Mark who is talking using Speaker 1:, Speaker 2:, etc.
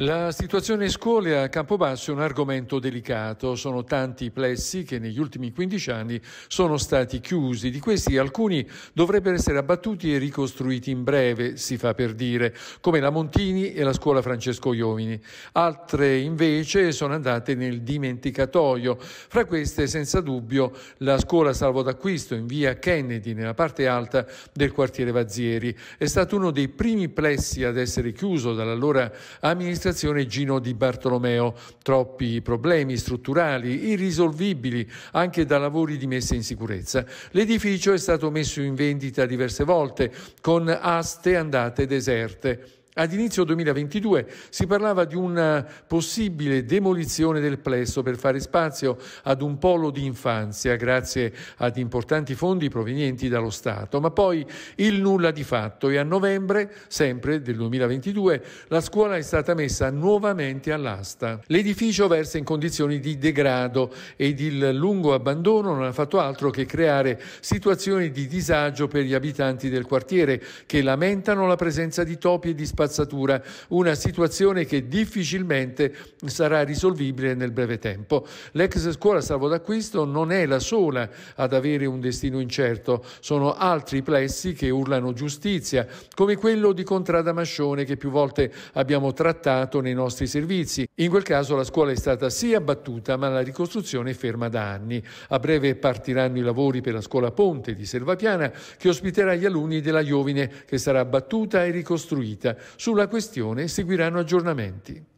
Speaker 1: La situazione scuole a Campobasso è un argomento delicato. Sono tanti i plessi che negli ultimi 15 anni sono stati chiusi. Di questi alcuni dovrebbero essere abbattuti e ricostruiti in breve, si fa per dire, come la Montini e la scuola Francesco Iovini. Altre invece sono andate nel dimenticatoio. Fra queste, senza dubbio, la scuola Salvo d'Acquisto in via Kennedy, nella parte alta del quartiere Vazzieri. È stato uno dei primi plessi ad essere chiuso dall'allora amministrazione amministrazione Gino Di Bartolomeo. Troppi problemi strutturali, irrisolvibili anche da lavori di messa in sicurezza. L'edificio è stato messo in vendita diverse volte con aste andate deserte. Ad inizio 2022 si parlava di una possibile demolizione del plesso per fare spazio ad un polo di infanzia grazie ad importanti fondi provenienti dallo Stato, ma poi il nulla di fatto e a novembre, sempre del 2022, la scuola è stata messa nuovamente all'asta. L'edificio versa in condizioni di degrado ed il lungo abbandono non ha fatto altro che creare situazioni di disagio per gli abitanti del quartiere che lamentano la presenza di topi e di spazi spazzatura, una situazione che difficilmente sarà risolvibile nel breve tempo. L'ex scuola salvo d'acquisto non è la sola ad avere un destino incerto, sono altri plessi che urlano giustizia, come quello di Contrada Mascione che più volte abbiamo trattato nei nostri servizi. In quel caso la scuola è stata sì abbattuta, ma la ricostruzione è ferma da anni. A breve partiranno i lavori per la scuola Ponte di Selvapiana che ospiterà gli alunni della Iovine che sarà abbattuta e ricostruita. Sulla questione seguiranno aggiornamenti.